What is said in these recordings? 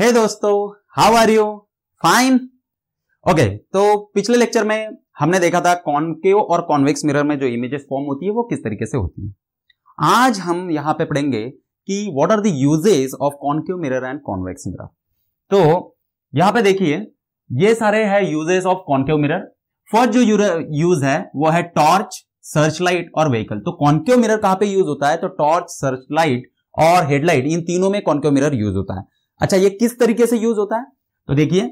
हे दोस्तों how are you fine okay तो पिछले लेक्चर में हमने देखा था कॉनकेव और कॉन्वेक्स मिरर में जो इमेजेस फॉर्म होती है वो किस तरीके से होती है आज हम यहां पे पढ़ेंगे कि what are the uses of concave mirror and convex mirror तो यहां पे देखिए ये सारे है uses of concave mirror first जो यूज है वो है टॉर्च सर्चलाइट और व्हीकल तो कॉनकेव मिरर कहाँ पे यूज होता है तो टॉर्च सर्चलाइट और हेडलाइट इन तीनों में कॉनकेव मिरर यूज होता है अच्छा ये किस तरीके से यूज होता है तो देखिए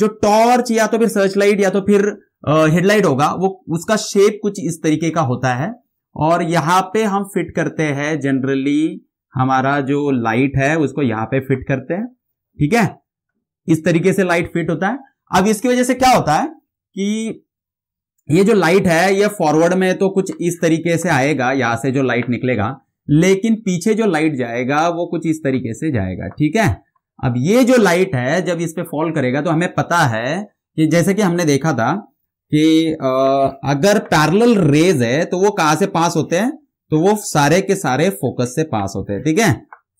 जो टॉर्च या तो फिर सर्च लाइट या तो फिर हेडलाइट होगा वो उसका शेप कुछ इस तरीके का होता है और यहाँ पे हम फिट करते हैं जनरली हमारा जो लाइट है उसको यहाँ पे फिट करते हैं ठीक है इस तरीके से लाइट फिट होता है अब इसकी वजह से क्या होता है कि ये जो लाइट है ये फॉरवर्ड में तो कुछ इस तरीके से आएगा यहां से जो लाइट निकलेगा लेकिन पीछे जो लाइट जाएगा वो कुछ इस तरीके से जाएगा ठीक है अब ये जो लाइट है जब इस पर फॉल करेगा तो हमें पता है कि जैसे कि हमने देखा था कि अगर पैरल रेज है तो वो कहां से पास होते हैं तो वो सारे के सारे फोकस से पास होते हैं ठीक है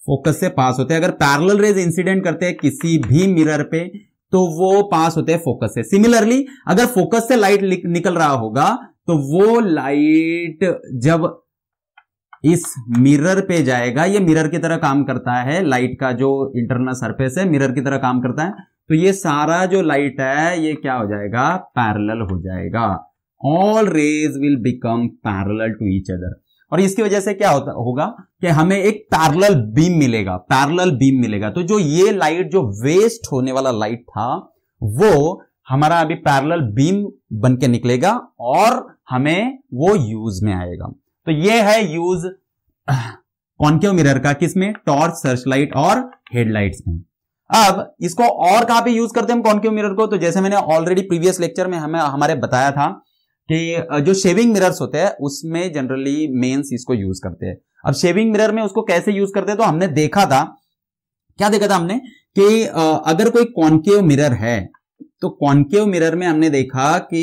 फोकस से पास होते हैं अगर पैरल रेज इंसिडेंट करते हैं किसी भी मिरर पे तो वो पास होते हैं फोकस से सिमिलरली अगर फोकस से लाइट निकल रहा होगा तो वो लाइट जब इस मिरर पे जाएगा ये मिरर की तरह काम करता है लाइट का जो इंटरनल सरफेस है मिरर की तरह काम करता है तो ये सारा जो लाइट है ये क्या हो जाएगा पैरेलल हो जाएगा all rays will become parallel to each other और इसकी वजह से क्या होता होगा कि हमें एक पैरेलल बीम मिलेगा पैरेलल बीम मिलेगा तो जो ये लाइट जो वेस्ट होने वाला लाइट था वो हमारा अभी पैरेलल बीम बन के निकलेगा और हमें वो यूज में आएगा तो ये है यूज कॉन्केव मिरर का किसमें टॉर्च सर्चलाइट और हेडलाइट्स में अब इसको और कहां पे यूज करते हैं हम कॉन्केव मिरर को तो जैसे मैंने ऑलरेडी प्रीवियस लेक्चर में हमें हमारे बताया था कि जो शेविंग मिरर्स होते हैं उसमें जनरली मेन्स इसको यूज करते हैं अब शेविंग मिरर में उसको कैसे यूज करते हैं तो हमने देखा था क्या देखा था हमने कि अगर कोई कॉन्केव मिरर है तो कॉन्केव मिरर में हमने देखा कि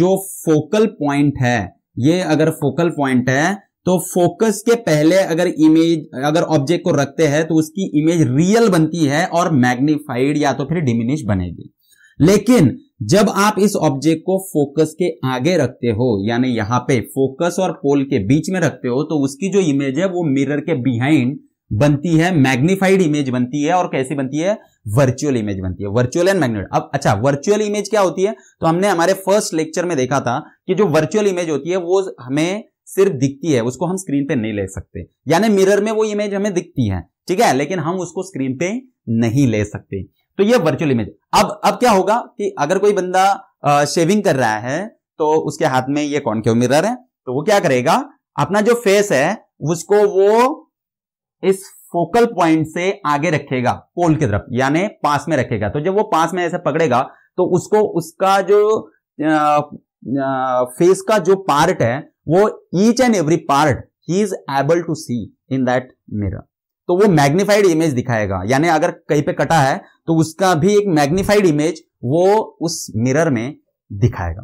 जो फोकल पॉइंट है ये अगर फोकल पॉइंट है तो फोकस के पहले अगर इमेज अगर ऑब्जेक्ट को रखते हैं तो उसकी इमेज रियल बनती है और मैग्निफाइड या तो फिर डिमिनिश बनेगी लेकिन जब आप इस ऑब्जेक्ट को फोकस के आगे रखते हो यानी यहां पे फोकस और पोल के बीच में रखते हो तो उसकी जो इमेज है वो मिरर के बिहाइंड बनती है मैग्निफाइड इमेज बनती है और कैसी बनती है वर्चुअल इमेज बनती है वर्चुअल एंड मैग्नेट अब अच्छा वर्चुअल इमेज क्या होती है तो हमने हमारे फर्स्ट लेक्चर में देखा था कि जो वर्चुअल इमेज होती है वो हमें सिर्फ दिखती है उसको हम स्क्रीन पे नहीं ले सकते यानी मिरर में वो इमेज हमें दिखती है ठीक है लेकिन हम उसको स्क्रीन पे नहीं ले सकते तो ये वर्चुअल इमेज अब अब क्या होगा कि अगर कोई बंदा आ, शेविंग कर रहा है तो उसके हाथ में ये कौन क्यों मिरर है तो वो क्या करेगा अपना जो फेस है उसको वो इस फोकल पॉइंट से आगे रखेगा पोल की तरफ यानी पास में रखेगा तो जब वो पास में ऐसे पकड़ेगा तो उसको उसका जो फेस का जो पार्ट है वो ईच एंड एवरी पार्ट ही is able to see in that mirror तो वो मैग्निफाइड इमेज दिखाएगा यानी अगर कहीं पे कटा है तो उसका भी एक मैग्निफाइड इमेज वो उस मिरर में दिखाएगा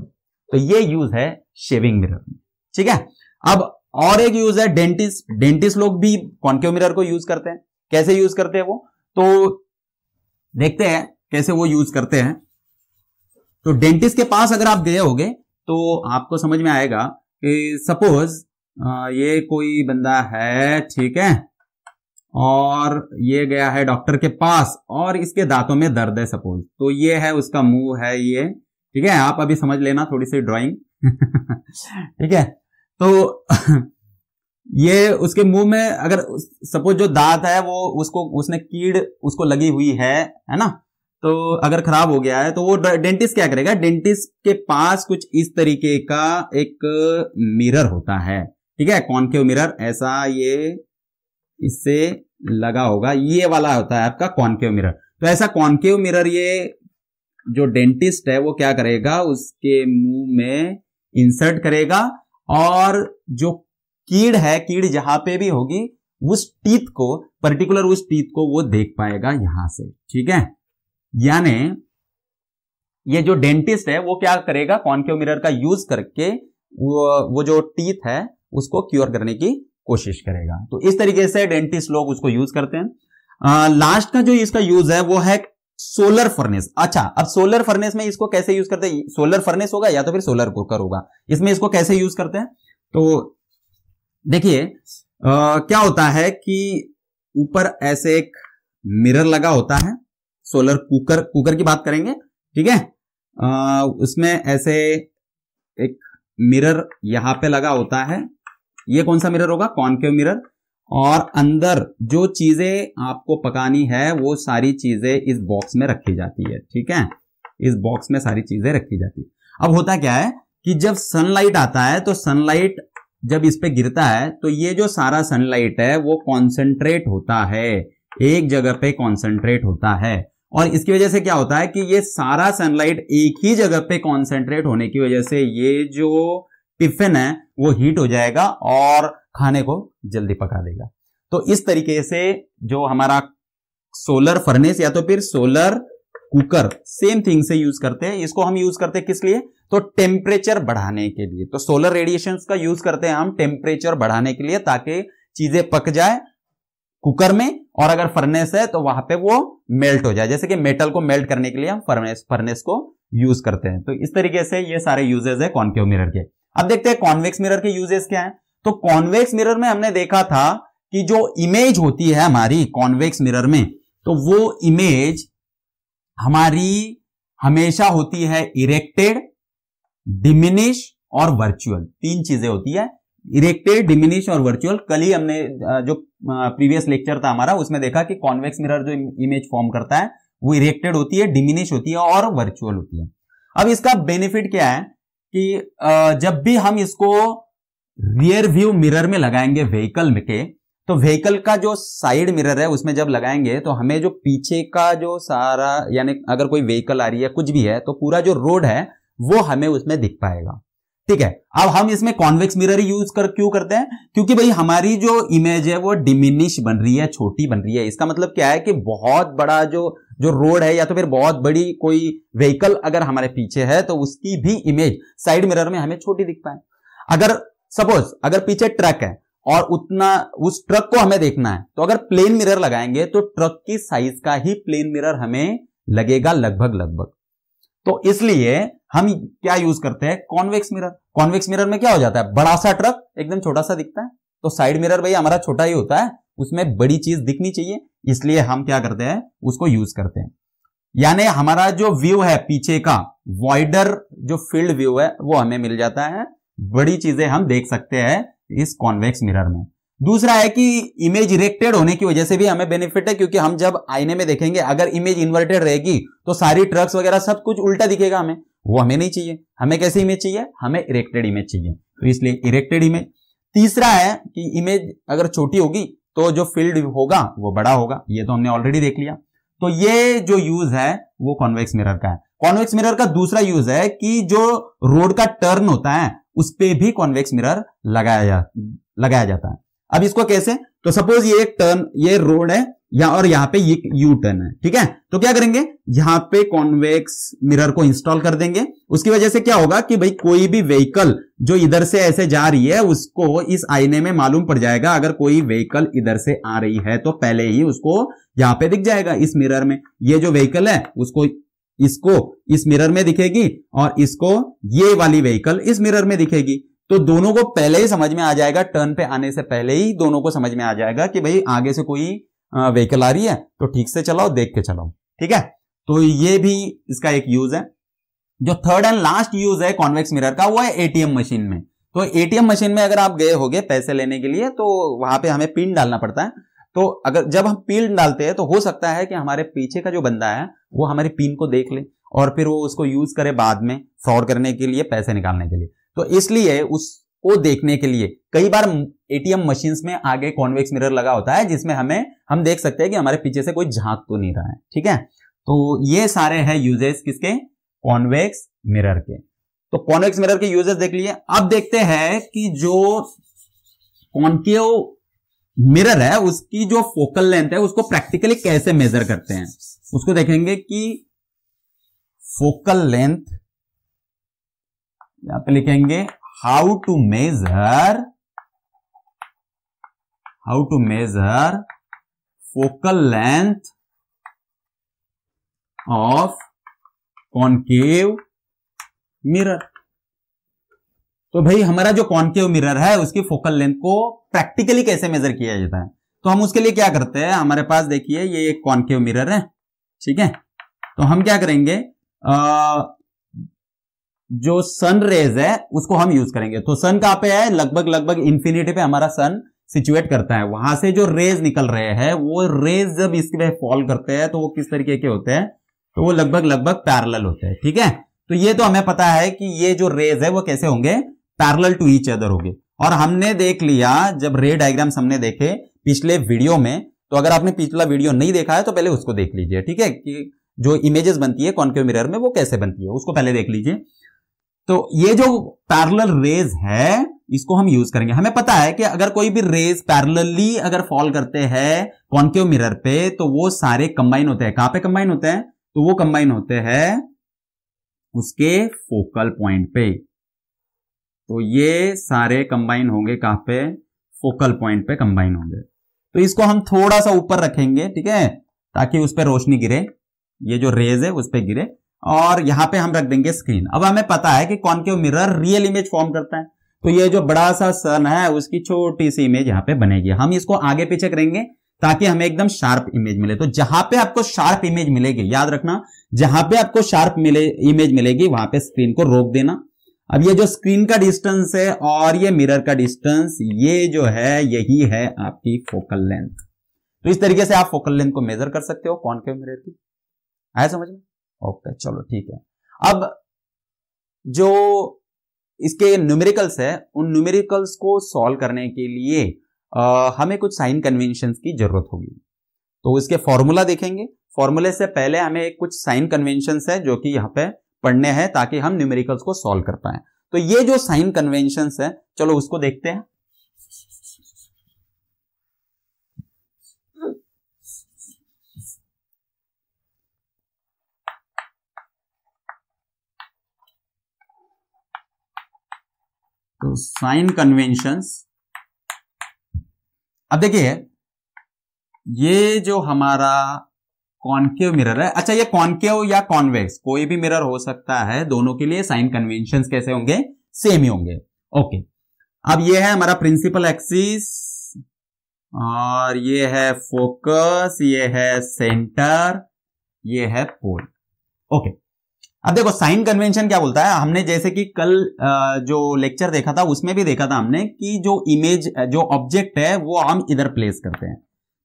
तो ये यूज है शेविंग मिरर ठीक है अब और एक यूज है डेंटिस्ट डेंटिस्ट लोग भी कॉन्क्यो मिरर को यूज करते हैं कैसे यूज करते हैं वो तो देखते हैं कैसे वो यूज करते हैं तो डेंटिस्ट के पास अगर आप गए होगे तो आपको समझ में आएगा कि सपोज ये कोई बंदा है ठीक है और ये गया है डॉक्टर के पास और इसके दांतों में दर्द है सपोज तो ये है उसका मुंह है ये ठीक है आप अभी समझ लेना थोड़ी सी ड्राइंग ठीक है तो ये उसके मुंह में अगर सपोज जो दांत है वो उसको उसने कीड़ उसको लगी हुई है है ना तो अगर खराब हो गया है तो वो डेंटिस्ट क्या करेगा डेंटिस्ट के पास कुछ इस तरीके का एक मिरर होता है ठीक है कॉन्केव मिरर ऐसा ये इससे लगा होगा ये वाला होता है आपका कॉनकेव मिरर तो ऐसा कॉन्केव मिरर ये जो डेंटिस्ट है वो क्या करेगा उसके मुंह में इंसर्ट करेगा और जो कीड़ है कीड़ जहां पे भी होगी उस टीथ को पर्टिकुलर उस टीथ को वो देख पाएगा यहां से ठीक है यानी ये जो डेंटिस्ट है वो क्या करेगा कॉन्केव मिरर का यूज करके वो वो जो टीथ है उसको क्योर करने की कोशिश करेगा तो इस तरीके से डेंटिस्ट लोग उसको यूज करते हैं आ, लास्ट का जो इसका यूज है वो है सोलर फर्नेस अच्छा अब सोलर फर्नेस में इसको कैसे यूज करते हैं सोलर फर्नेस होगा या तो फिर सोलर कुकर होगा इसमें इसको कैसे यूज करते हैं तो देखिए क्या होता है कि ऊपर ऐसे एक मिरर लगा होता है सोलर कुकर कुकर की बात करेंगे ठीक है उसमें ऐसे एक मिरर यहां पे लगा होता है ये कौन सा मिरर होगा कॉनकेव मिरर और अंदर जो चीजें आपको पकानी है वो सारी चीजें इस बॉक्स में रखी जाती है ठीक है इस बॉक्स में सारी चीजें रखी जाती है अब होता क्या है कि जब सनलाइट आता है तो सनलाइट जब इस पे गिरता है तो ये जो सारा सनलाइट है वो कॉन्सेंट्रेट होता है एक जगह पे कॉन्सेंट्रेट होता है और इसकी वजह से क्या होता है कि ये सारा सनलाइट एक ही जगह पे कॉन्सेंट्रेट होने की वजह से ये जो टिफिन है वो हीट हो जाएगा और खाने को जल्दी पका देगा तो इस तरीके से जो हमारा सोलर फर्नेस या तो फिर सोलर कुकर सेम थिंग से यूज करते हैं इसको हम यूज करते हैं किस लिए तो टेम्परेचर बढ़ाने के लिए तो सोलर रेडिएशन का यूज करते हैं हम टेम्परेचर बढ़ाने के लिए ताकि चीजें पक जाए कुकर में और अगर फर्नेस है तो वहां पे वो मेल्ट हो जाए जैसे कि मेटल को मेल्ट करने के लिए हम फर्नेस फर्नेस को यूज करते हैं तो इस तरीके से ये सारे यूजेस है कॉन्केव मिरर के अब देखते हैं कॉन्वेक्स मिरर के यूजेस क्या है तो कॉन्वेक्स मिरर में हमने देखा था कि जो इमेज होती है हमारी कॉन्वेक्स मिरर में तो वो इमेज हमारी हमेशा होती है इरेक्टेड डिमिनिश और वर्चुअल तीन चीजें होती है इरेक्टेड डिमिनिश और वर्चुअल कल ही हमने जो प्रीवियस लेक्चर था हमारा उसमें देखा कि कॉन्वेक्स मिरर जो इमेज फॉर्म करता है वो इरेक्टेड होती है डिमिनिश होती है और वर्चुअल होती है अब इसका बेनिफिट क्या है कि जब भी हम इसको रियर व्यू मिरर में लगाएंगे व्हीकल में के तो व्हीकल का जो साइड मिरर है उसमें जब लगाएंगे तो हमें जो पीछे का जो सारा यानी अगर कोई व्हीकल आ रही है कुछ भी है तो पूरा जो रोड है वो हमें उसमें दिख पाएगा ठीक है अब हम इसमें कॉन्वेक्स मिरर यूज कर क्यों करते हैं क्योंकि भाई हमारी जो इमेज है वो डिमिनिश बन रही है छोटी बन रही है इसका मतलब क्या है कि बहुत बड़ा जो जो रोड है या तो फिर बहुत बड़ी कोई व्हीकल अगर हमारे पीछे है तो उसकी भी इमेज साइड मिरर में हमें छोटी दिख पाए अगर सपोज अगर पीछे ट्रक है और उतना उस ट्रक को हमें देखना है तो अगर प्लेन मिरर लगाएंगे तो ट्रक की साइज का ही प्लेन मिरर हमें लगेगा लगभग लगभग तो इसलिए हम क्या यूज करते हैं कॉन्वेक्स मिरर कॉन्वेक्स मिरर में क्या हो जाता है बड़ा सा ट्रक एकदम छोटा सा दिखता है तो साइड मिरर भाई हमारा छोटा ही होता है उसमें बड़ी चीज दिखनी चाहिए इसलिए हम क्या करते हैं उसको यूज करते हैं यानी हमारा जो व्यू है पीछे का वाइडर जो फील्ड व्यू है वो हमें मिल जाता है बड़ी चीजें हम देख सकते हैं इस कॉन्वेक्स मिरर में दूसरा है कि इमेज इरेक्टेड होने की वजह से भी हमें बेनिफिट है क्योंकि हम जब आईने में देखेंगे अगर इमेज इन्वर्टेड रहेगी तो सारी ट्रक्स वगैरह सब कुछ उल्टा दिखेगा हमें वो हमें नहीं चाहिए हमें कैसी इमेज चाहिए हमें इरेक्टेड इमेज चाहिए तो इसलिए इरेक्टेड इमेज तीसरा है कि इमेज अगर छोटी होगी तो जो फील्ड होगा वो बड़ा होगा ये तो हमने ऑलरेडी देख लिया तो ये जो यूज है वो कॉन्वेक्स मिरर का है कॉन्वेक्स मिरर का दूसरा यूज है कि जो रोड का टर्न होता है उस पर भी कॉन्वेक्स मिरर लगाया जा लगाया जाता है अब इसको कैसे तो सपोज ये एक टर्न ये रोड है या और यहां पे ये यू टर्न है ठीक है तो क्या करेंगे यहां पे कॉन्वेक्स मिरर को इंस्टॉल कर देंगे उसकी वजह से क्या होगा कि भाई कोई भी व्हीकल जो इधर से ऐसे जा रही है उसको इस आईने में मालूम पड़ जाएगा अगर कोई व्हीकल इधर से आ रही है तो पहले ही उसको यहां पे दिख जाएगा इस मिरर में ये जो व्हीकल है उसको इसको इस मिरर में दिखेगी और इसको ये वाली व्हीकल इस मिरर में दिखेगी तो दोनों को पहले ही समझ में आ जाएगा टर्न पे आने से पहले ही दोनों को समझ में आ जाएगा कि भाई आगे से कोई व्हीकल आ रही है तो ठीक से चलाओ देख के चलाओ ठीक है तो ये भी इसका एक यूज है जो थर्ड एंड लास्ट यूज है कॉन्वेक्स मिरर का वो है एटीएम मशीन में तो एटीएम मशीन में अगर आप गए होगे पैसे लेने के लिए तो वहां पे हमें पिन डालना पड़ता है तो अगर जब हम पिन डालते हैं तो हो सकता है कि हमारे पीछे का जो बंदा है वो हमारे पिन को देख ले और फिर वो उसको यूज करे बाद में फ्रॉड करने के लिए पैसे निकालने के लिए तो इसलिए उसको देखने के लिए कई बार एटीएम मशीन्स में आगे कॉन्वेक्स मिरर लगा होता है जिसमें हमें हम देख सकते हैं कि हमारे पीछे से कोई झांक तो नहीं रहा है ठीक है तो ये सारे हैं यूजेस किसके कॉन्वेक्स मिरर के तो कॉन्वेक्स मिरर के यूजेस देख लिए अब देखते हैं कि जो कॉन्केव मिरर है उसकी जो फोकल लेंथ है उसको प्रैक्टिकली कैसे मेजर करते हैं उसको देखेंगे कि फोकल लेंथ यहां पे लिखेंगे how to measure how to measure focal length of concave mirror तो भाई हमारा जो कॉन्केव मिरर है उसकी फोकल लेंथ को प्रैक्टिकली कैसे मेजर किया जाता है तो हम उसके लिए क्या करते हैं हमारे पास देखिए ये एक कॉन्केव मिरर है ठीक है तो हम क्या करेंगे आ, जो सन रेज है उसको हम यूज करेंगे तो सन कहां पे है लगभग लगभग इंफिनिटी पे हमारा सन सिचुएट करता है वहां से जो रेज निकल रहे हैं वो रेज जब इसके पे फॉल करते हैं तो वो किस तरीके के होते हैं तो वो लगभग लगभग पैरल होते हैं ठीक है तो ये तो हमें पता है कि ये जो रेज है वो कैसे होंगे पैरल टू ईच अदर होगी और हमने देख लिया जब रे डायग्राम्स हमने देखे पिछले वीडियो में तो अगर आपने पिछला वीडियो नहीं देखा है तो पहले उसको देख लीजिए ठीक है कि जो इमेजेस बनती है कॉन्क्यू मिरर में वो कैसे बनती है उसको पहले देख लीजिए तो ये जो पैरल रेज है इसको हम यूज करेंगे हमें पता है कि अगर कोई भी रेज पैरल अगर फॉल करते हैं कॉन्क्यू मिरर पे तो वो सारे कंबाइन होते हैं कहां पे कंबाइन होते हैं तो वो कंबाइन होते हैं उसके फोकल पॉइंट पे तो ये सारे कंबाइन होंगे कहां पे फोकल पॉइंट पे कंबाइन होंगे तो इसको हम थोड़ा सा ऊपर रखेंगे ठीक है ताकि उस पर रोशनी गिरे ये जो रेज है उस पर गिरे और यहां पे हम रख देंगे स्क्रीन अब हमें पता है कि कौन के मिरर रियल इमेज फॉर्म करता है तो ये जो बड़ा सा सन है उसकी छोटी सी इमेज यहां पे बनेगी हम इसको आगे पीछे करेंगे ताकि हमें एकदम शार्प इमेज मिले तो जहां पे आपको शार्प इमेज मिलेगी याद रखना जहां पे आपको शार्प मिले इमेज मिलेगी वहां पे स्क्रीन को रोक देना अब ये जो स्क्रीन का डिस्टेंस है और ये मिरर का डिस्टेंस ये जो है यही है आपकी फोकल लेंथ तो इस तरीके से आप फोकल लेंथ को मेजर कर सकते हो कौन के मिरर की आया समझ में ओके चलो ठीक है अब जो इसके न्यूमेरिकल्स है उन न्यूमेरिकल्स को सॉल्व करने के लिए आ, हमें कुछ साइन कन्वेंशन की जरूरत होगी तो इसके फॉर्मूला देखेंगे फॉर्मूले से पहले हमें कुछ साइन कन्वेंशन है जो कि यहां पर पढ़ने हैं ताकि हम न्यूमेरिकल्स को सॉल्व कर पाए तो ये जो साइन कन्वेंशन है चलो उसको देखते हैं तो साइन कन्वेंशंस अब देखिए ये जो हमारा कॉन्केव मिरर है अच्छा ये कॉन्केव या कॉन्वेक्स कोई भी मिरर हो सकता है दोनों के लिए साइन कन्वेंशन कैसे होंगे सेम ही होंगे ओके अब ये है हमारा प्रिंसिपल एक्सिस और ये है फोकस ये है सेंटर ये है पोल ओके अब देखो साइन कन्वेंशन क्या बोलता है हमने जैसे कि कल जो लेक्चर देखा था उसमें भी देखा था हमने कि जो इमेज जो ऑब्जेक्ट है वो हम इधर प्लेस करते हैं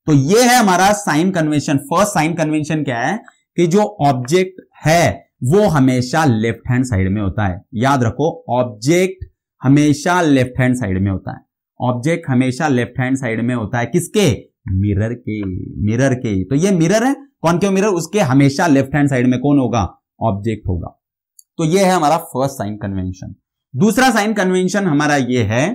तो ये है हमारा sign convention first sign convention क्या है कि जो ऑब्जेक्ट है वो हमेशा लेफ्ट हैंड साइड में होता है याद रखो ऑब्जेक्ट हमेशा लेफ्ट हैंड साइड में होता है ऑब्जेक्ट हमेशा लेफ्ट हैंड साइड में होता है किसके मिरर के मिरर के तो ये मिरर है कौन क्यों मिरर उसके हमेशा लेफ्ट हैंड साइड में कौन होगा ऑब्जेक्ट होगा तो ये है हमारा फर्स्ट साइन कन्वेंशन दूसरा साइन कन्वेंशन हमारा ये है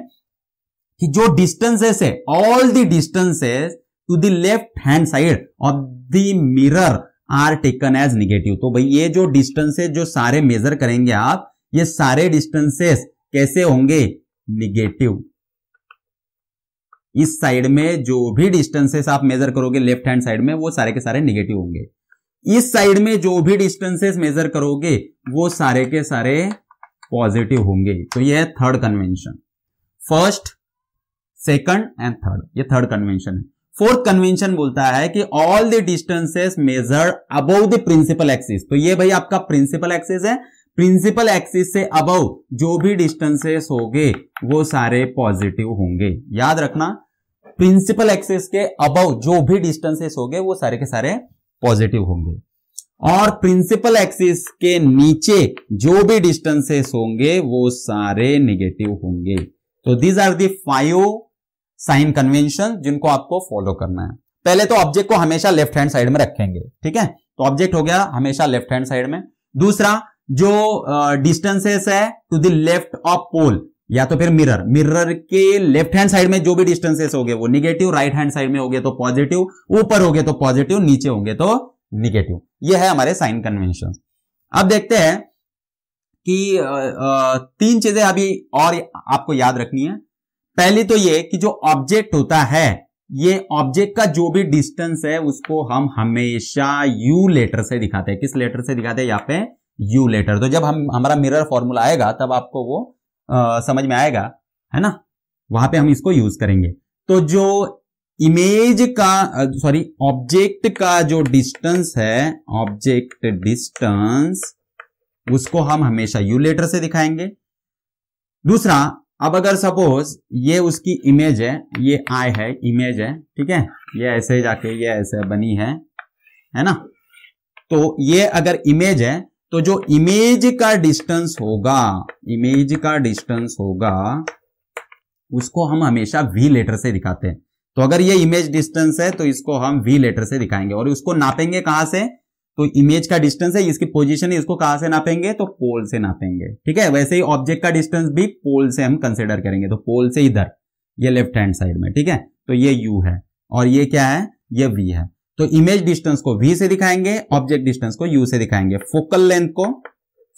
कि जो डिस्टेंसेस है all the distances to the left hand side of the mirror are taken as negative तो भाई ये जो डिस्टेंसेज जो सारे मेजर करेंगे आप ये सारे डिस्टेंसेस कैसे होंगे निगेटिव इस साइड में जो भी डिस्टेंसेस आप मेजर करोगे लेफ्ट हैंड साइड में वो सारे के सारे निगेटिव होंगे इस साइड में जो भी डिस्टेंसेस मेजर करोगे वो सारे के सारे पॉजिटिव होंगे तो ये है third convention first second and third ये थर्ड कन्वेंशन है फोर्थ कन्वेंशन बोलता है कि all the distances measured above the principal axis तो ये भाई आपका प्रिंसिपल एक्सिस है प्रिंसिपल एक्सिस से अबव जो भी डिस्टेंसेस होंगे वो सारे पॉजिटिव होंगे याद रखना प्रिंसिपल एक्सिस के अबव जो भी डिस्टेंसेस होंगे वो सारे के सारे पॉजिटिव होंगे और प्रिंसिपल एक्सिस के नीचे जो भी डिस्टेंसेस होंगे वो सारे निगेटिव होंगे तो these are the sign convention जिनको आपको फॉलो करना है पहले तो ऑब्जेक्ट को हमेशा लेफ्ट हैंड साइड में रखेंगे ठीक है तो ऑब्जेक्ट हो गया हमेशा लेफ्ट हैंड साइड में दूसरा जो डिस्टेंसेस है to the left of pole या तो फिर मिरर मिरर के लेफ्ट हैंड साइड में जो भी डिस्टेंसेस हो गए वो निगेटिव राइट हैंड साइड में हो गए तो पॉजिटिव ऊपर हो गए तो पॉजिटिव नीचे होंगे तो निगेटिव ये है हमारे साइन कन्वेंशन अब देखते हैं कि तीन चीजें अभी और आपको याद रखनी है पहली तो ये कि जो ऑब्जेक्ट होता है ये ऑब्जेक्ट का जो भी डिस्टेंस है उसको हम हमेशा यू लेटर से दिखाते हैं किस लेटर से दिखाते हैं यहाँ पे यू लेटर तो जब हम हमारा मिरर फॉर्मूला आएगा तब आपको वो आ, समझ में आएगा है ना वहां पे हम इसको यूज करेंगे तो जो इमेज का सॉरी ऑब्जेक्ट का जो डिस्टेंस है ऑब्जेक्ट डिस्टेंस उसको हम हमेशा यू लेटर से दिखाएंगे दूसरा अब अगर सपोज ये उसकी इमेज है ये आय है इमेज है ठीक है ये ऐसे जाके ये ऐसे बनी है है ना तो ये अगर इमेज है तो जो इमेज का डिस्टेंस होगा इमेज का डिस्टेंस होगा उसको हम हमेशा वी लेटर से दिखाते हैं तो अगर ये इमेज डिस्टेंस है तो इसको हम वी लेटर से दिखाएंगे और उसको नापेंगे कहां से तो इमेज का डिस्टेंस है इसकी पोजिशन है इसको कहां से नापेंगे तो पोल से नापेंगे ठीक है वैसे ही ऑब्जेक्ट का डिस्टेंस भी पोल से हम कंसिडर करेंगे तो पोल से इधर ये लेफ्ट हैंड साइड में ठीक है तो ये यू है और ये क्या है ये वी है तो इमेज डिस्टेंस को वी से दिखाएंगे ऑब्जेक्ट डिस्टेंस को यू से दिखाएंगे फोकल लेंथ को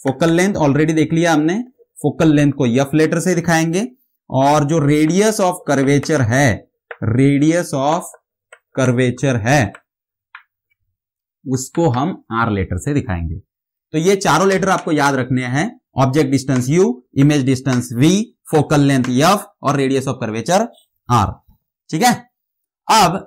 फोकल लेंथ ऑलरेडी देख लिया हमने फोकल लेंथ को यफ लेटर से दिखाएंगे और जो रेडियस ऑफ कर्वेचर है रेडियस ऑफ कर्वेचर है उसको हम आर लेटर से दिखाएंगे तो ये चारों लेटर आपको याद रखने हैं object distance U image distance V focal length F और रेडियस ऑफ कर्वेचर आर ठीक है अब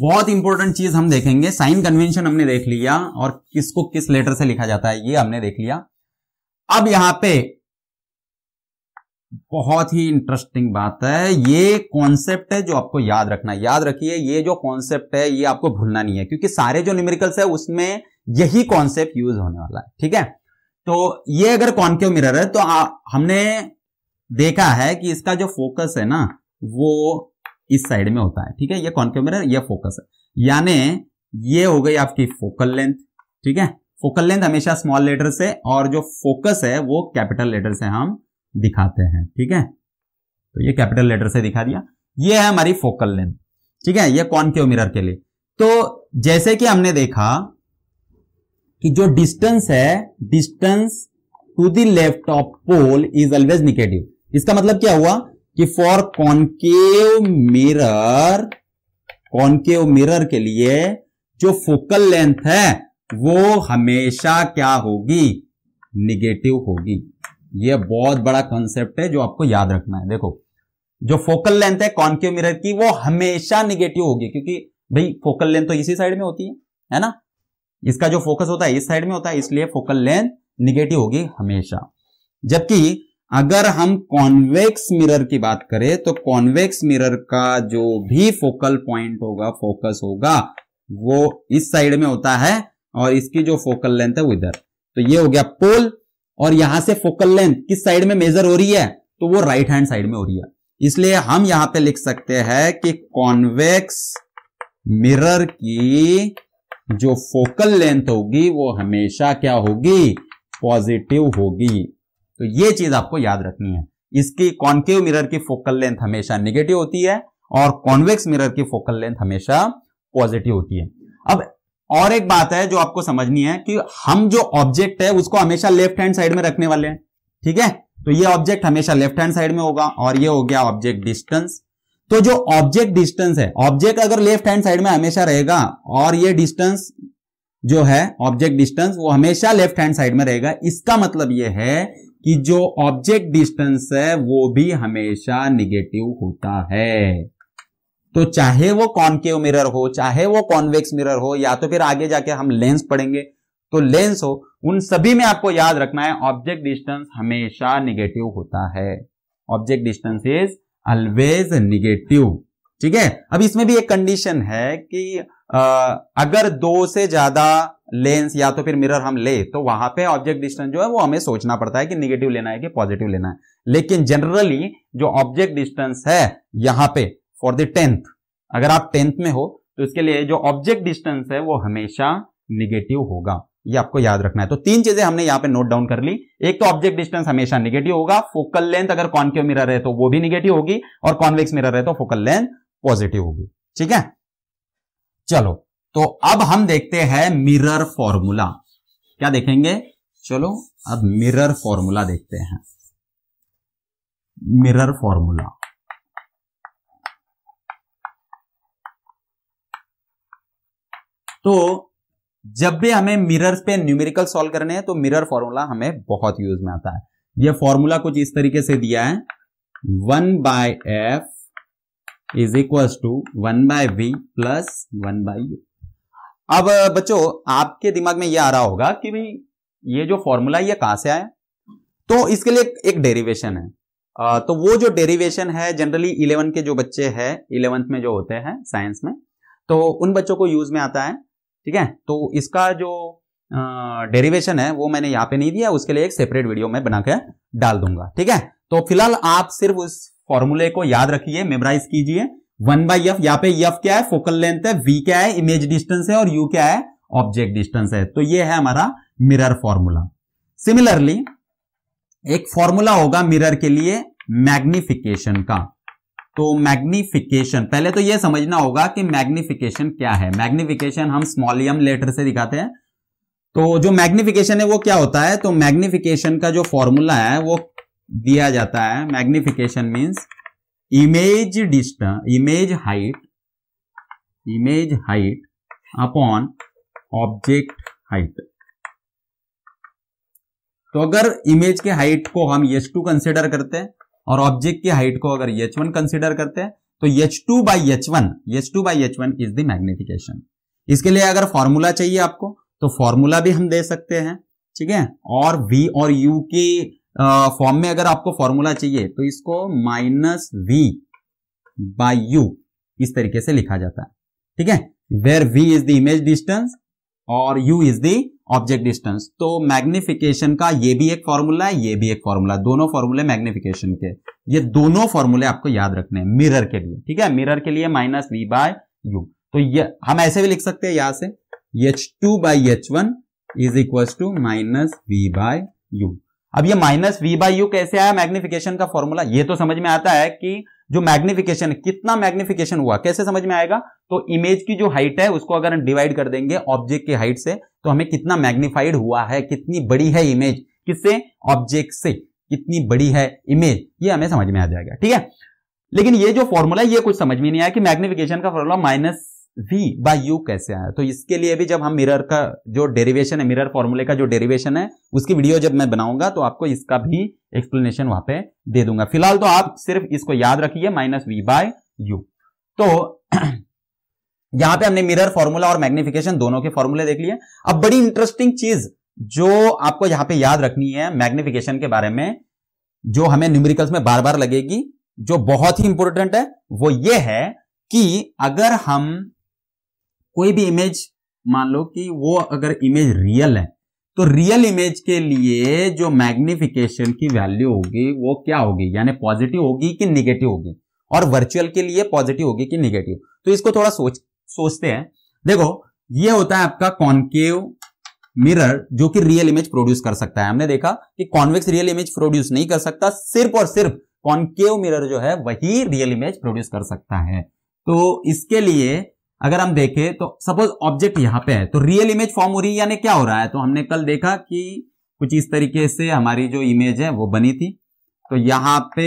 बहुत इंपॉर्टेंट चीज हम देखेंगे साइन कन्वेंशन हमने देख लिया और किसको किस लेटर से लिखा जाता है ये हमने देख लिया अब यहां पे बहुत ही इंटरेस्टिंग बात है ये कॉन्सेप्ट है जो आपको याद रखना है याद रखिए ये जो कॉन्सेप्ट है ये आपको भूलना नहीं है क्योंकि सारे जो न्यूमेरिकल्स है उसमें यही कॉन्सेप्ट यूज होने वाला है ठीक है तो ये अगर कॉन्केव मिरर है तो आ, हमने देखा है कि इसका जो फोकस है ना वो इस साइड में होता है ठीक है ये कॉन्केव मिरर ये फोकस है यानी ये हो गई आपकी फोकल लेंथ ठीक है फोकल लेंथ हमेशा स्मॉल लेटर से और जो फोकस है वो कैपिटल लेटर से हम दिखाते हैं ठीक है तो ये कैपिटल लेटर से दिखा दिया ये है हमारी फोकल लेंथ ठीक है ये के मिरर के लिए तो जैसे कि हमने देखा कि जो डिस्टेंस है distance to the left of pole is always negative इसका मतलब क्या हुआ कि for concave mirror concave mirror के लिए जो फोकल लेंथ है वो हमेशा क्या होगी निगेटिव होगी यह बहुत बड़ा कॉन्सेप्ट है जो आपको याद रखना है देखो जो फोकल लेंथ है कॉन्केव मिरर की वो हमेशा निगेटिव होगी क्योंकि भाई फोकल लेंथ तो इसी साइड में होती है है ना इसका जो फोकस होता है इस साइड में होता है इसलिए फोकल लेंथ निगेटिव होगी हमेशा जबकि अगर हम कॉन्वेक्स मिरर की बात करें तो कॉन्वेक्स मिरर का जो भी फोकल पॉइंट होगा फोकस होगा वो इस साइड में होता है और इसकी जो फोकल लेंथ है वो इधर तो ये हो गया पोल और यहां से फोकल लेंथ किस साइड में मेजर हो रही है तो वो राइट हैंड साइड में हो रही है इसलिए हम यहां पे लिख सकते हैं कि कॉन्वेक्स मिरर की जो फोकल लेंथ होगी वो हमेशा क्या होगी पॉजिटिव होगी तो ये चीज आपको याद रखनी है इसकी कॉन्केव मिरर की फोकल लेंथ हमेशा निगेटिव होती है और कॉन्वेक्स मिरर की फोकल लेंथ हमेशा पॉजिटिव होती है अब और एक बात है जो आपको समझनी है कि हम जो ऑब्जेक्ट है उसको हमेशा लेफ्ट हैंड साइड में रखने वाले हैं ठीक है तो ये ऑब्जेक्ट हमेशा लेफ्ट हैंड साइड में होगा और ये हो गया ऑब्जेक्ट डिस्टेंस तो जो ऑब्जेक्ट डिस्टेंस है ऑब्जेक्ट अगर लेफ्ट हैंड साइड में हमेशा रहेगा और ये डिस्टेंस जो है ऑब्जेक्ट डिस्टेंस वो हमेशा लेफ्ट हैंड साइड में रहेगा इसका मतलब ये है कि जो ऑब्जेक्ट डिस्टेंस है वो भी हमेशा निगेटिव होता है तो चाहे वो कॉनकेव मिरर हो चाहे वो कॉन्वेक्स मिरर हो या तो फिर आगे जाके हम लेंस पढ़ेंगे तो लेंस हो उन सभी में आपको याद रखना है ऑब्जेक्ट डिस्टेंस हमेशा निगेटिव होता है object distance is always negative ठीक है अब इसमें भी एक कंडीशन है कि आ, अगर दो से ज्यादा लेंस या तो फिर मिरर हम ले तो वहां पे ऑब्जेक्ट डिस्टेंस जो है वो हमें सोचना पड़ता है कि निगेटिव लेना है कि पॉजिटिव लेना है लेकिन जनरली जो ऑब्जेक्ट डिस्टेंस है यहां पे फॉर द टेंथ अगर आप टेंथ में हो तो इसके लिए जो ऑब्जेक्ट डिस्टेंस है वो हमेशा निगेटिव होगा ये आपको याद रखना है तो तीन चीजें हमने यहाँ पे नोट डाउन कर ली एक तो ऑब्जेक्ट डिस्टेंस हमेशा निगेटिव होगा फोकल लेंथ अगर कॉन्क्यू मिरर है तो वो भी निगेटिव होगी और कॉन्वेक्स मिरर है तो फोकल लेंथ पॉजिटिव होगी ठीक है चलो तो अब हम देखते हैं मिरर फॉर्मूला क्या देखेंगे चलो अब मिरर फॉर्मूला देखते हैं मिरर फॉर्मूला तो जब भी हमें मिरर्स पे न्यूमेरिकल सॉल्व करने हैं तो मिरर फॉर्मूला हमें बहुत यूज में आता है यह फॉर्मूला कुछ इस तरीके से दिया है one by F is equal to one by V plus one by U अब बच्चों आपके दिमाग में यह आ रहा होगा कि भाई ये जो फॉर्मूला ये कहां से आया तो इसके लिए एक डेरिवेशन है तो वो जो डेरिवेशन है जनरली इलेवन के जो बच्चे हैं इलेवंथ में जो होते हैं साइंस में तो उन बच्चों को यूज में आता है ठीक है तो इसका जो डेरिवेशन है वो मैंने यहां पे नहीं दिया उसके लिए एक सेपरेट वीडियो में बना के डाल दूंगा ठीक है तो फिलहाल आप सिर्फ उस फॉर्मूले को याद रखिए मेमराइज कीजिए वन बाई एफ यहाँ पे एफ क्या है फोकल लेंथ है वी क्या है इमेज डिस्टेंस है और यू क्या है ऑब्जेक्ट डिस्टेंस है तो ये है हमारा मिरर फॉर्मूला सिमिलरली एक फॉर्मूला होगा मिरर के लिए मैग्निफिकेशन का तो मैग्निफिकेशन पहले तो यह समझना होगा कि मैग्निफिकेशन क्या है मैग्निफिकेशन हम स्मॉलियम लेटर से दिखाते हैं तो जो मैग्निफिकेशन है वो क्या होता है तो मैग्निफिकेशन का जो फॉर्मूला है वो दिया जाता है magnification means image distance image height image height upon object height तो अगर इमेज के हाइट को हम यश टू कंसिडर करते हैं और ऑब्जेक्ट की हाइट को अगर एच वन कंसिडर करते हैं तो H two by H one H two by H one is the magnification इसके लिए अगर फॉर्मूला चाहिए आपको तो फॉर्मूला भी हम दे सकते हैं ठीक है और वी और यू के फॉर्म में अगर आपको फॉर्मूला चाहिए तो इसको माइनस वी बाई यू इस तरीके से लिखा जाता है ठीक है where V is the image distance और U is the object distance तो मैग्निफिकेशन का ये भी एक फॉर्मूला है ये भी एक फॉर्मूला दोनों फॉर्मूले मैग्निफिकेशन के ये दोनों फॉर्मूले आपको याद रखने हैं मिरर के लिए ठीक है मिरर के लिए माइनस वी बाय यू तो ये हम ऐसे भी लिख सकते हैं यहां से H two by H one is equal to minus V by U अब ये माइनस वी बाय यू कैसे आया मैग्निफिकेशन का फॉर्मूला ये तो समझ में आता है कि जो मैग्निफिकेशन है कितना मैग्निफिकेशन हुआ कैसे समझ में आएगा तो इमेज की जो हाइट है उसको अगर हम डिवाइड कर देंगे ऑब्जेक्ट की हाइट से तो हमें कितना मैग्निफाइड हुआ है कितनी बड़ी है इमेज किससे ऑब्जेक्ट से कितनी बड़ी है इमेज ये हमें समझ में आ जाएगा ठीक है लेकिन ये जो फॉर्मूला है ये कुछ समझ में नहीं आया कि मैग्निफिकेशन का formula minus V by U कैसे आया तो इसके लिए भी जब हम मिरर का जो डेरिवेशन है मिरर फॉर्मूले का जो डेरिवेशन है उसकी वीडियो जब मैं बनाऊंगा तो आपको इसका भी एक्सप्लेनेशन वहां पे दे दूंगा फिलहाल तो आप सिर्फ इसको याद रखिए माइनस वी बाय यू तो यहां पे हमने मिरर फॉर्मूला और मैग्निफिकेशन दोनों के फॉर्मूले देख लिए अब बड़ी इंटरेस्टिंग चीज जो आपको यहां पे याद रखनी है मैग्निफिकेशन के बारे में जो हमें न्यूमेरिकल्स में बार बार लगेगी जो बहुत ही इंपॉर्टेंट है वो ये है कि अगर हम कोई भी इमेज मान लो कि वो अगर इमेज रियल है तो रियल इमेज के लिए जो मैग्निफिकेशन की वैल्यू होगी वो क्या होगी यानी पॉजिटिव होगी कि निगेटिव होगी और वर्चुअल के लिए पॉजिटिव होगी कि निगेटिव तो इसको थोड़ा सोच सोचते हैं देखो ये होता है आपका कॉन्केव मिरर जो कि रियल इमेज प्रोड्यूस कर सकता है हमने देखा कि कॉन्वेक्स रियल इमेज प्रोड्यूस नहीं कर सकता सिर्फ और सिर्फ कॉन्केव मिरर जो है वही रियल इमेज प्रोड्यूस कर सकता है तो इसके लिए अगर हम देखें तो सपोज ऑब्जेक्ट यहां पे है तो रियल इमेज फॉर्म हो रही है यानी क्या हो रहा है तो हमने कल देखा कि कुछ इस तरीके से हमारी जो इमेज है वो बनी थी तो यहां पे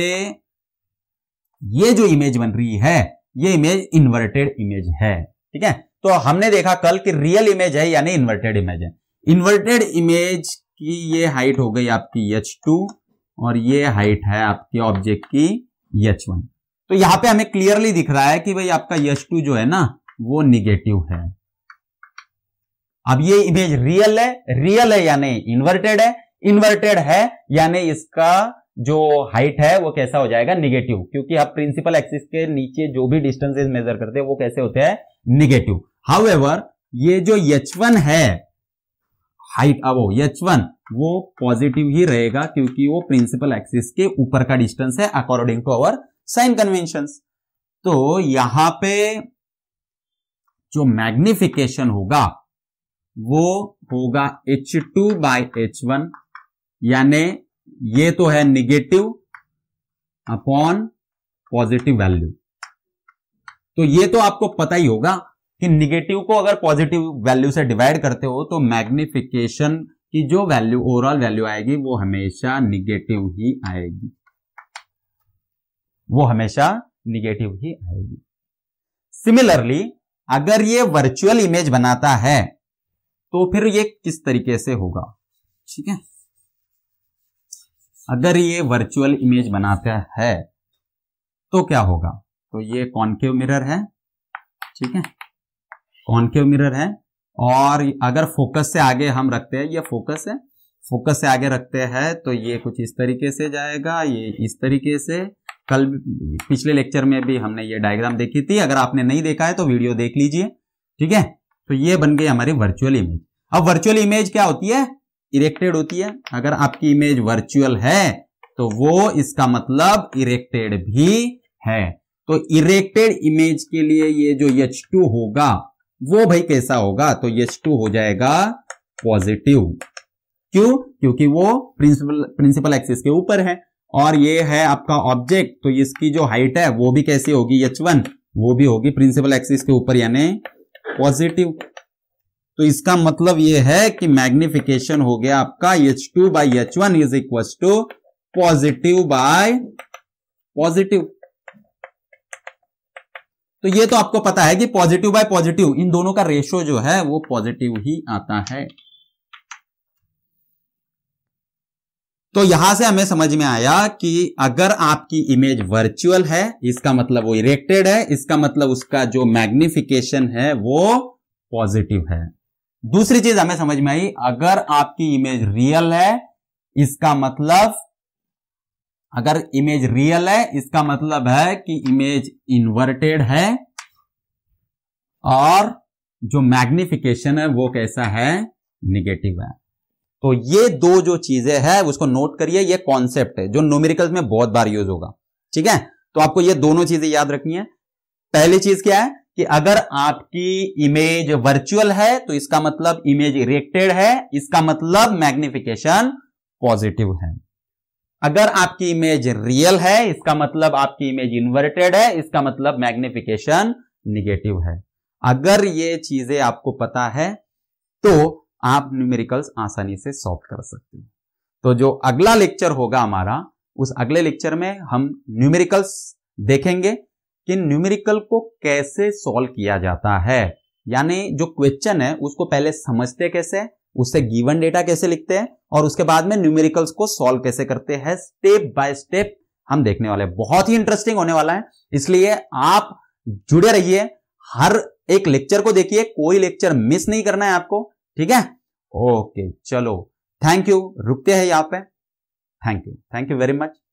ये जो इमेज बन रही है ये इमेज इन्वर्टेड इमेज है ठीक है तो हमने देखा कल कि रियल इमेज है यानी इन्वर्टेड इमेज है इन्वर्टेड इमेज की ये हाइट हो गई आपकी एच टू और ये हाइट है आपके ऑब्जेक्ट की एच वन तो यहां पे हमें क्लियरली दिख रहा है कि भाई आपका एच टू जो है ना वो निगेटिव है अब ये इमेज रियल है रियल है यानी इन्वर्टेड है इन्वर्टेड है यानी इसका जो हाइट है वो कैसा हो जाएगा निगेटिव क्योंकि आप प्रिंसिपल एक्सिस के नीचे जो भी डिस्टेंसेज मेजर करते हैं वो कैसे होते हैं निगेटिव हाउएवर ये जो वन है हाइट अब वन वो पॉजिटिव ही रहेगा क्योंकि वो प्रिंसिपल एक्सिस के ऊपर का डिस्टेंस है according to our sign convention तो यहां पे जो मैग्निफिकेशन होगा वो होगा एच टू बाई एच यानी ये तो है निगेटिव अपॉन पॉजिटिव वैल्यू तो ये तो आपको पता ही होगा कि निगेटिव को अगर पॉजिटिव वैल्यू से डिवाइड करते हो तो मैग्निफिकेशन की जो वैल्यू ओवरऑल वैल्यू आएगी वो हमेशा निगेटिव ही आएगी वो हमेशा निगेटिव ही आएगी सिमिलरली अगर ये वर्चुअल इमेज बनाता है तो फिर ये किस तरीके से होगा ठीक है अगर ये वर्चुअल इमेज बनाता है तो क्या होगा तो ये कॉन्केव मिरर है ठीक है कॉन्केव मिरर है और अगर फोकस से आगे हम रखते हैं ये फोकस है फोकस से आगे रखते हैं तो ये कुछ इस तरीके से जाएगा ये इस तरीके से कल पिछले लेक्चर में भी हमने ये डायग्राम देखी थी अगर आपने नहीं देखा है तो वीडियो देख लीजिए ठीक है तो ये बन गई हमारी वर्चुअल इमेज अब वर्चुअल इमेज क्या होती है इरेक्टेड होती है अगर आपकी इमेज वर्चुअल है तो वो इसका मतलब इरेक्टेड भी है तो इरेक्टेड इमेज के लिए ये जो एच टू होगा वो भाई कैसा होगा तो एच टू हो जाएगा पॉजिटिव क्यों क्योंकि वो प्रिंसिपल प्रिंसिपल एक्सिस के ऊपर है और ये है आपका ऑब्जेक्ट तो इसकी जो हाइट है वो भी कैसी होगी एच वन वो भी होगी प्रिंसिपल एक्सिस के ऊपर यानी पॉजिटिव तो इसका मतलब ये है कि मैग्निफिकेशन हो गया आपका H two by H one is equal to positive by positive तो ये तो आपको पता है कि पॉजिटिव बाय पॉजिटिव इन दोनों का रेशियो जो है वो पॉजिटिव ही आता है तो यहां से हमें समझ में आया कि अगर आपकी इमेज वर्चुअल है इसका मतलब वो इरेक्टेड है इसका मतलब उसका जो मैग्निफिकेशन है वो पॉजिटिव है दूसरी चीज हमें समझ में आई अगर आपकी इमेज रियल है इसका मतलब अगर इमेज रियल है इसका मतलब है कि इमेज इन्वर्टेड है और जो मैग्निफिकेशन है वो कैसा है निगेटिव है तो ये दो जो चीजें हैं उसको नोट करिए ये कॉन्सेप्ट है जो न्यूमेरिकल्स में बहुत बार यूज होगा ठीक है तो आपको ये दोनों चीजें याद रखनी है पहली चीज क्या है कि अगर आपकी इमेज वर्चुअल है तो इसका मतलब इमेज इरेक्टेड है इसका मतलब मैग्निफिकेशन पॉजिटिव है अगर आपकी इमेज रियल है इसका मतलब आपकी इमेज इन्वर्टेड है इसका मतलब मैग्निफिकेशन निगेटिव है अगर ये चीजें आपको पता है तो आप न्यूमेरिकल्स आसानी से सॉल्व कर सकते हो तो जो अगला लेक्चर होगा हमारा उस अगले लेक्चर में हम न्यूमेरिकल्स देखेंगे कि न्यूमेरिकल को कैसे सॉल्व किया जाता है यानी जो क्वेश्चन है उसको पहले समझते कैसे उससे गिवन डेटा कैसे लिखते हैं और उसके बाद में न्यूमेरिकल्स को सॉल्व कैसे करते हैं स्टेप बाय स्टेप हम देखने वाले बहुत ही इंटरेस्टिंग होने वाला है इसलिए आप जुड़े रहिए हर एक लेक्चर को देखिए कोई लेक्चर मिस नहीं करना है आपको ठीक है ओके चलो थैंक यू रुकते हैं यहां पे thank you thank you very much